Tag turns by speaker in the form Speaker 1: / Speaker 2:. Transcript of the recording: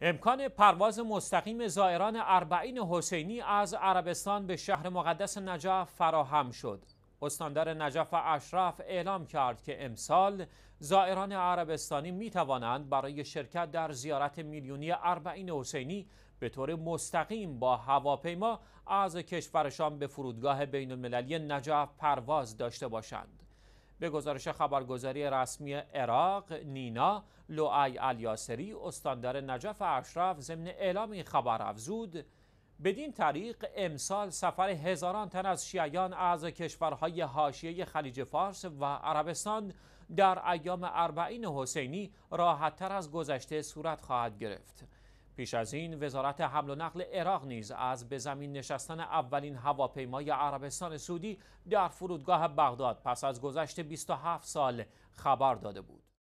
Speaker 1: امکان پرواز مستقیم زائران اربعین حسینی از عربستان به شهر مقدس نجف فراهم شد. استاندار نجف اشرف اعلام کرد که امسال زائران عربستانی می توانند برای شرکت در زیارت میلیونی اربعین حسینی به طور مستقیم با هواپیما از کشورشان به فرودگاه بین المللی نجف پرواز داشته باشند. به گزارش خبرگزاری رسمی عراق نینا لوعی الیاسری استاندار نجف اشرف ضمن اعلام این خبر افزود بدین طریق امسال سفر هزاران تن از شیعیان از کشورهای حاشیه خلیج فارس و عربستان در ایام اربعین حسینی راحتتر از گذشته صورت خواهد گرفت پیش از این وزارت حمل و نقل عراق نیز از به زمین نشستن اولین هواپیمای عربستان سعودی در فرودگاه بغداد پس از گذشت 27 سال خبر داده بود.